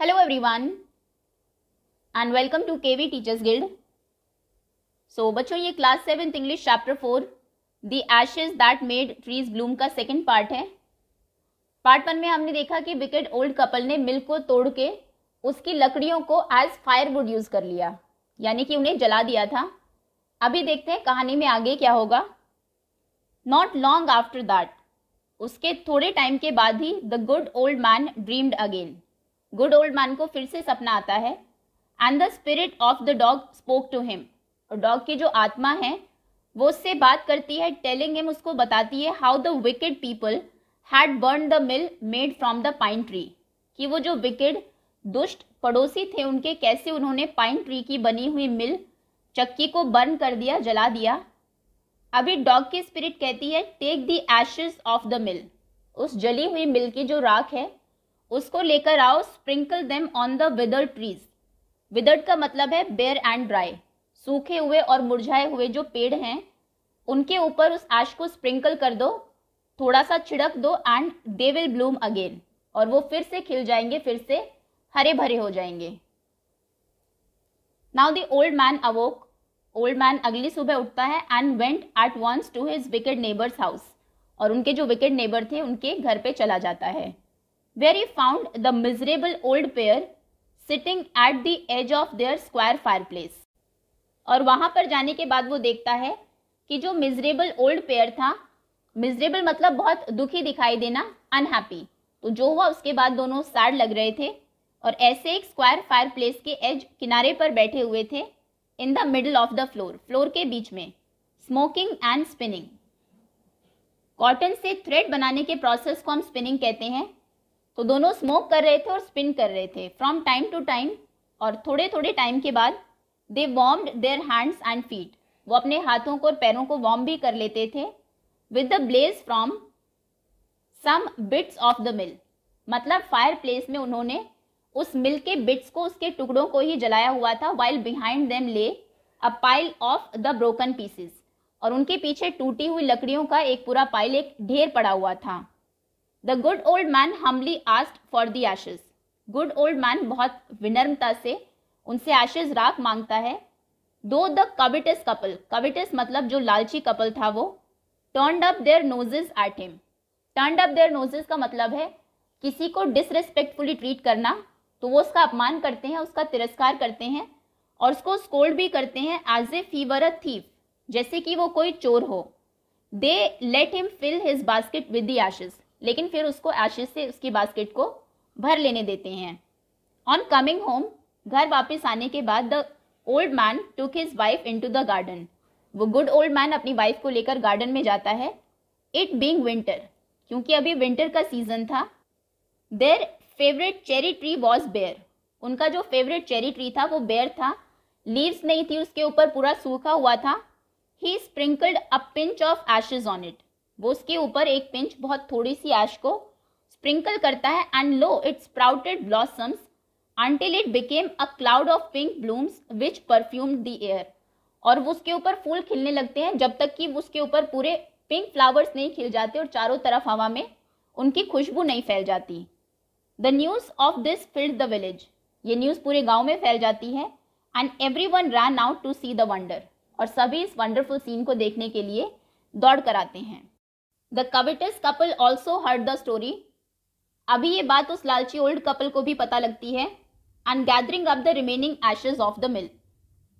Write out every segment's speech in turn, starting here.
Hello everyone and welcome to KV teachers guild so बच्चों ये class seventh English chapter four the ashes that made trees bloom का second part है part one में हमने देखा कि विकेट ओल्ड कपल ने मिल्क को तोड़ के उसकी लकड़ियों को एज फायरवुड यूज कर लिया यानी कि उन्हें जला दिया था अभी देखते हैं कहानी में आगे क्या होगा नॉट लॉन्ग आफ्टर दैट उसके थोड़े टाइम के बाद ही the good old man dreamed again good old man को फिर से सपना आता है and the spirit of the dog spoke to him और डॉग की जो आत्मा है वो उससे बात करती है टेलिंग हिम उसको बताती है how the wicked people had burn the mill made from the pine tree कि वो जो विकेड दुष्ट पड़ोसी थे उनके कैसे उन्होंने पाइन ट्री की बनी हुई मिल चक्की को बर्न कर दिया जला दिया अभी डॉग की स्पिरिट कहती है take the ashes of the mill उस जली हुई मिल की जो राख है उसको लेकर आओ sprinkle them on the wither trees withered का मतलब है बेयर एंड ड्राई सूखे हुए और मुरझाए हुए जो पेड़ हैं उनके ऊपर उस आश को स्प्रिंकल कर दो थोड़ा सा छिड़क दो and they will bloom again और वो फिर से खिल जाएंगे फिर से हरे भरे हो जाएंगे now the old man awoke old man अगली सुबह उठता है and went at once to his wicked neighbours house और उनके जो विकेट नेबर थे उनके घर पे चला जाता है where he found the miserable old pair sitting at the edge of their square fireplace. और वहां पर जाने के बाद वो देखता है कि जो मिजरेबल ओल्ड पेयर था मिजरेबल मतलब बहुत दुखी दिखाई देना अनहैप्पी तो जो हुआ उसके बाद दोनों सैड लग रहे थे और ऐसे एक स्क्वायर फायर प्लेस के एज किनारे पर बैठे हुए थे in the middle of the floor floor के बीच में स्मोकिंग एंड स्पिनिंग कॉटन से थ्रेड बनाने के प्रोसेस को हम स्पिनिंग कहते हैं तो दोनों स्मोक कर रहे थे और स्पिन कर रहे थे फ्रॉम टाइम टू टाइम और थोड़े थोड़े टाइम के बाद they warmed their hands and feet वो अपने हाथों को और पैरों को वॉम भी कर लेते थे with the blaze from some bits of the mill मतलब फायर प्लेस में उन्होंने उस मिल के बिट्स को उसके टुकड़ों को ही जलाया हुआ था while behind them lay a pile of the broken pieces और उनके पीछे टूटी हुई लकड़ियों का एक पूरा पाइल एक ढेर पड़ा हुआ था the good old man humbly asked for the ashes good old man बहुत विनम्रता से उनसे एशेज राख मांगता है दो द कबिटस कपल कबिटस मतलब जो लालची कपल था वो turned up their noses at him turned up their noses का मतलब है किसी को डिसरेस्पेक्टफुली ट्रीट करना तो वो उसका अपमान करते हैं उसका तिरस्कार करते हैं और उसको स्कोल्ड भी करते हैं as a fever a thief जैसे कि वो कोई चोर हो they let him fill his basket with the ashes लेकिन फिर उसको एशिज से उसकी बास्केट को भर लेने देते हैं ऑन कमिंग होम घर वापस आने के बाद the old man took his wife into the garden वो गुड ओल्ड मैन अपनी वाइफ को लेकर गार्डन में जाता है इट बींग विंटर क्योंकि अभी विंटर का सीजन था their favourite cherry tree was bare उनका जो फेवरेट चेरी ट्री था वो बेयर था लीव्स नहीं थी उसके ऊपर पूरा सूखा हुआ था he sprinkled a pinch of ashes on it वो उसके ऊपर एक पिंच बहुत थोड़ी सी ऐश को स्प्रिंकल करता है and lo it sprouted blossoms until it became a cloud of pink blooms which perfumed the air और वो उसके ऊपर फूल खिलने लगते हैं जब तक कि उसके ऊपर पूरे पिंक फ्लावर्स नहीं खिल जाते और चारों तरफ हवा में उनकी खुशबू नहीं फैल जाती the news of this filled the village ये न्यूज़ पूरे गांव में फैल जाती है and everyone run out to see the wonder और सभी इस वंडरफुल सीन को देखने के लिए दौड़ कर आते हैं the covetous couple also heard the story अभी ये बात उस लालची ओल्ड कपल को भी पता लगती है and gathering up the remaining ashes of the mill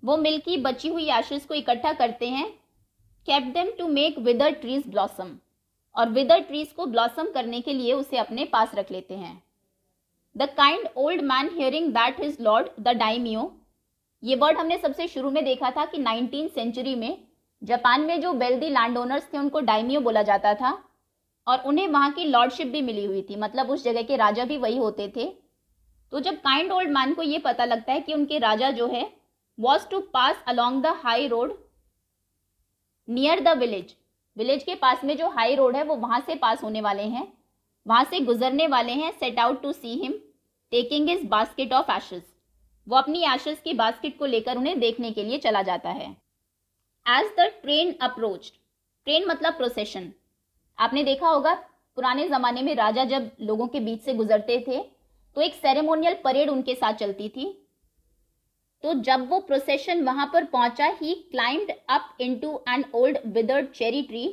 वो मिल की बची हुई एशेज को इकट्ठा करते हैं kept them to make wither trees blossom और विदर ट्रीज को ब्लॉसम करने के लिए उसे अपने पास रख लेते हैं the kind old man hearing that his lord the daimio ये वर्ड हमने सबसे शुरू में देखा था कि नाइनटीन सेंचुरी में जापान में जो वेल्दी लैंड ओनर्स थे उनको डायमियो बोला जाता था और उन्हें वहाँ की लॉर्डशिप भी मिली हुई थी मतलब उस जगह के राजा भी वही होते थे तो जब काइंड ओल्ड मैन को ये पता लगता है कि उनके राजा जो है was to pass along the high road near the village village के पास में जो हाई रोड है वो वहाँ से पास होने वाले हैं वहाँ से गुजरने वाले हैं set out to see him taking his basket of ashes वो अपनी एशेज की बास्केट को लेकर उन्हें देखने के लिए चला जाता है as the train approach train मतलब प्रोसेशन आपने देखा होगा पुराने जमाने में राजा जब लोगों के बीच से गुजरते थे तो एक सेरेमोनियल परेड उनके साथ चलती थी तो जब वो प्रोसेशन वहां पर पहुंचा ही climb up into an old withered cherry tree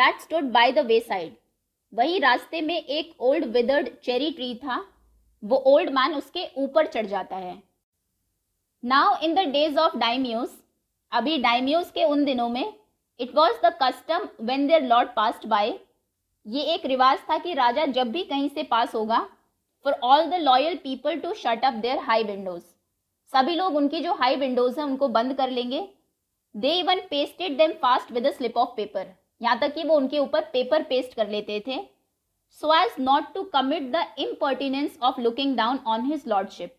that stood by the wayside वही रास्ते में एक ओल्ड विदर्ड चेरी ट्री था वो ओल्ड मैन उसके ऊपर चढ़ जाता है now in the days of daimios अभी डाइम्यूज के उन दिनों में it was the custom when their lord passed by ये एक रिवाज था कि राजा जब भी कहीं से पास होगा for all the loyal people to shut up their high windows सभी लोग उनकी जो हाई विंडोज हैं उनको बंद कर लेंगे they even pasted them fast with a slip of paper यहाँ तक कि वो उनके ऊपर पेपर पेस्ट कर लेते थे so as not to commit the impertinence of looking down on his lordship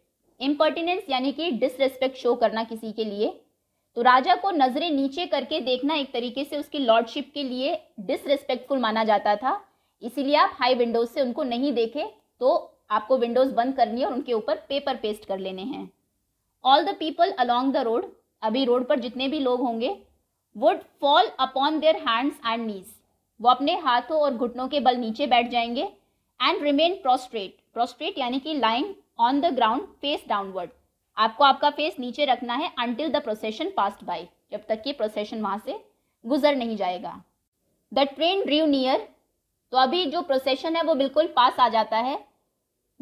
impertinence यानी कि डिसरेस्पेक्ट शो करना किसी के लिए तो राजा को नज़रें नीचे करके देखना एक तरीके से उसकी लॉर्डशिप के लिए डिसरिस्पेक्टफुल माना जाता था इसीलिए आप हाई विंडोज़ से उनको नहीं देखे तो आपको विंडोज़ बंद करनी है और उनके ऊपर पेपर पेस्ट कर लेने हैं all the people along the road अभी रोड पर जितने भी लोग होंगे would fall upon their hands and knees वो अपने हाथों और घुटनों के बल नीचे बैठ जाएंगे एंड रिमेन प्रोस्ट्रेट प्रोस्ट्रेट यानी कि lying on the ground face downward आपको आपका फेस नीचे रखना है until the procession passed by जब तक कि प्रोसेशन वहाँ से गुजर नहीं जाएगा द ट्रेन ड्रीव नियर तो अभी जो प्रोसेशन है वो बिल्कुल पास आ जाता है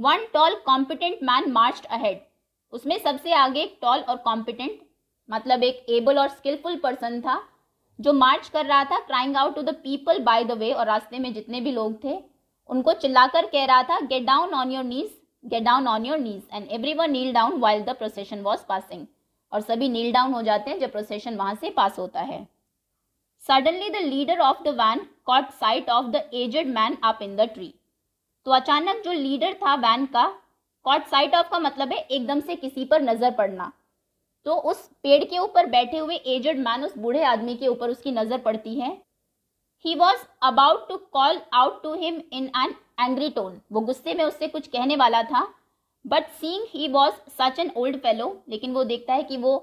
one tall competent man march ahead उसमें सबसे आगे एक टॉल और कॉम्पिटेंट मतलब एक एबल और स्किलफुल पर्सन था जो मार्च कर रहा था crying out to the people by the way और रास्ते में जितने भी लोग थे उनको चिल्लाकर कह रहा था get down on your knees get down on your knees and everyone kneel down while the procession was passing और सभी नील डाउन हो जाते हैं जब प्रोसेशन वहां से पास होता है suddenly the leader of the van caught sight of the aged man up in the tree तो अचानक जो लीडर था वैन का कॉट साइट ऑफ का मतलब है एकदम से किसी पर नजर पड़ना तो उस पेड़ के ऊपर बैठे हुए एजेड मैन उस बूढ़े आदमी के ऊपर उसकी नजर पड़ती है he was about to call out to him in an angry tone वो गुस्से में उससे कुछ कहने वाला था but seeing he was such an old fellow लेकिन वो देखता है कि वो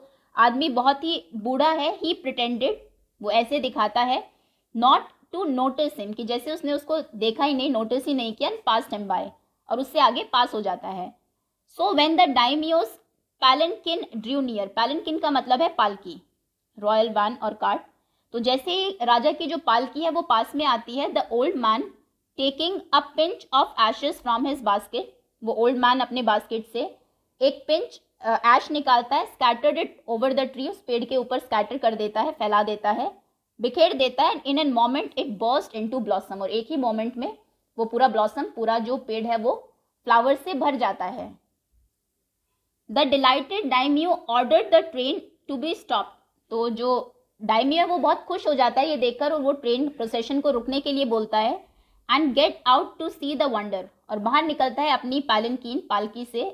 आदमी बहुत ही बूढ़ा है ही प्रिटेंडेड वो ऐसे दिखाता है नॉट टू नोटिस हिम कि जैसे उसने उसको देखा ही नहीं नोटिस ही नहीं किया पास टाइम बाय और उससे आगे पास हो जाता है सो वेन द डाइमियोस किन ड्रू नियर किन का मतलब है पालकी रॉयल वन और कार्ट तो जैसे ही राजा की जो पालकी है वो पास में आती है the old man taking a pinch of ashes from his basket वो ओल्ड मैन अपने बास्केट से एक पिंच ऐश निकालता है scattered it over the tree उस पेड़ के ऊपर स्कैटर कर देता है फैला देता है बिखेर देता है in an moment it burst into blossom और एक ही मोमेंट में वो पूरा ब्लॉसम पूरा जो पेड़ है वो फ्लावर से भर जाता है the delighted daimyo order the train to be stop तो जो डायमिया वो बहुत खुश हो जाता है ये देखकर और वो ट्रेन प्रोसेशन को रुकने के लिए बोलता है and get out to see the wonder और बाहर निकलता है अपनी पालनकीन पालकी से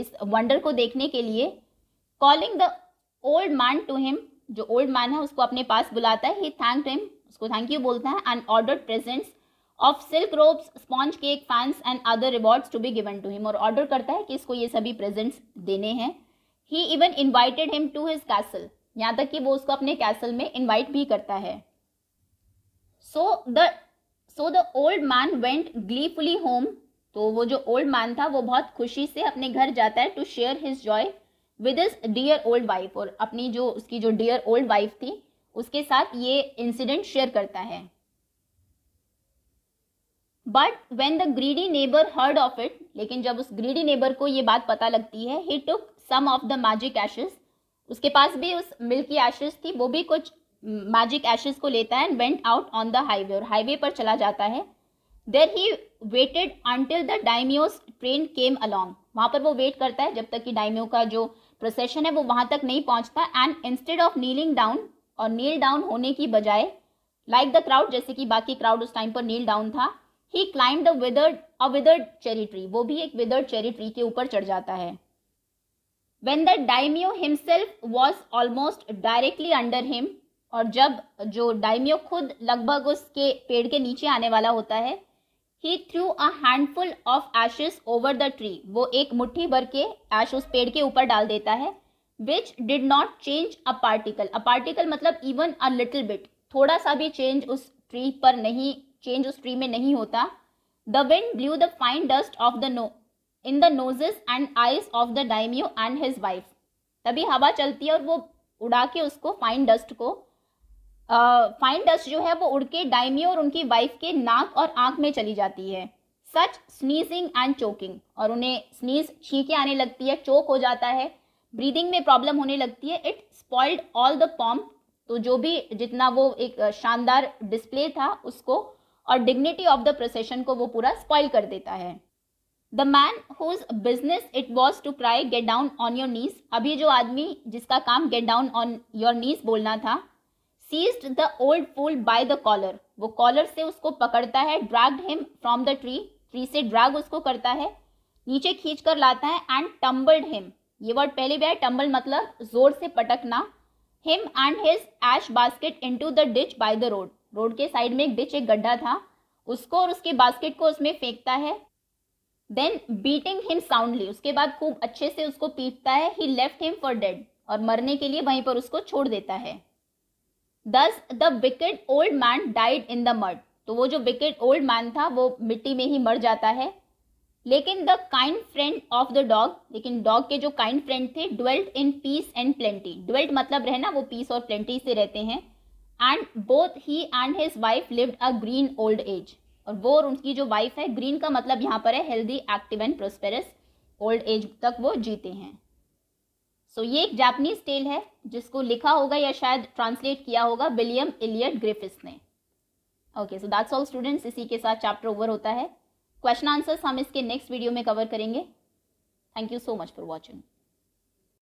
इस वंडर को देखने के लिए calling the old man to him जो ओल्ड मैन है उसको अपने पास बुलाता है ही थैंक हिम उसको थैंक यू बोलता है and order presents of silk robes sponge cake fans and other rewards to be given to him और ऑर्डर करता है कि इसको ये सभी प्रेजेंट्स देने हैं he even invited him to his castle यहाँ तक कि वो उसको अपने कैसल में इन्वाइट भी करता है so the so the old man went gleefully home तो वो जो ओल्ड मैन था वो बहुत खुशी से अपने घर जाता है to share his joy with his dear old wife और अपनी जो उसकी जो डियर ओल्ड वाइफ थी उसके साथ ये इंसिडेंट शेयर करता है but when the greedy neighbour heard of it लेकिन जब उस ग्रीडी नेबर को ये बात पता लगती है he took some of the magic ashes उसके पास भी उस मिल्क की एशेस थी वो भी कुछ मैजिक एशेस को लेता है and went out on the highway और हाईवे पर चला जाता है there he waited until the daimyo's train came along वहां पर वो वेट करता है जब तक कि डायमियो का जो प्रोसेशन है वो वहां तक नहीं पहुंचता and instead of kneeling down और नील डाउन होने की बजाय लाइक द क्राउड जैसे कि बाकी क्राउड उस टाइम पर नील डाउन था he climb the withered a withered cherry tree वो भी एक विदर्ड चेरी ट्री के ऊपर चढ़ जाता है when the daimyo himself was almost directly under him और जब जो डायमियो खुद लगभग उसके पेड़ के नीचे आने वाला होता है he threw a handful of ashes over the tree वो एक मुट्ठी भर के ऐश उस पेड़ के ऊपर डाल देता है which did not change a particle a particle मतलब इवन अ लिटिल बिट थोड़ा सा भी चेंज उस ट्री पर नहीं चेंज उस ट्री में नहीं होता the wind blew the fine dust of the no in the noses and eyes of the daimyo and his wife तभी हवा चलती है और वो उड़ा के उसको फाइन डस्ट को फाइन uh, डस्ट जो है वो उड़ के डाइम्यू और उनकी वाइफ के नाक और आंख में चली जाती है सच स्नीजिंग एंड चोकिंग और उन्हें स्नीज छींके आने लगती है चोक हो जाता है ब्रीदिंग में प्रॉब्लम होने लगती है it spoiled all the pomp तो जो भी जितना वो एक शानदार डिस्प्ले था उसको और डिग्निटी ऑफ द प्रोसेशन को वो पूरा स्पॉइल कर देता है the man whose business it was to cry get down on your knees अभी जो आदमी जिसका काम get down on your knees बोलना था seized the old fool by the collar वो कॉलर से उसको पकड़ता है dragged him from the tree tree से ड्रैग उसको करता है नीचे खींच कर लाता है एंड टम्बल्ड हिम ये वर्ड पहले भी है टम्बल मतलब जोर से पटकना him and his ash basket into the ditch by the road road के साइड में एक डिच एक गड्ढा था उसको और उसके बास्केट को उसमें फेंकता है देन बीटिंग हिम साउंडली उसके बाद खूब अच्छे से उसको पीटता है he left him for dead और मरने के लिए वहीं पर उसको छोड़ देता है thus the wicked old man died in the mud तो वो जो विकेट ओल्ड मैन था वो मिट्टी में ही मर जाता है लेकिन the kind friend of the dog लेकिन डॉग के जो काइंड फ्रेंड थे dwelt in peace and plenty dwelt मतलब रहना वो पीस और प्लेंटी से रहते हैं and both he and his wife lived a green old age और वो और उनकी जो वाइफ है ग्रीन का मतलब यहाँ पर है healthy active and prosperous old age तक वो जीते हैं सो so, ये एक जापनीज टेल है जिसको लिखा होगा या शायद ट्रांसलेट किया होगा विलियम इलियट ग्रिफिस ने okay so that's all students इसी के साथ चैप्टर ओवर होता है क्वेश्चन आंसर्स हम इसके नेक्स्ट वीडियो में कवर करेंगे thank you so much for watching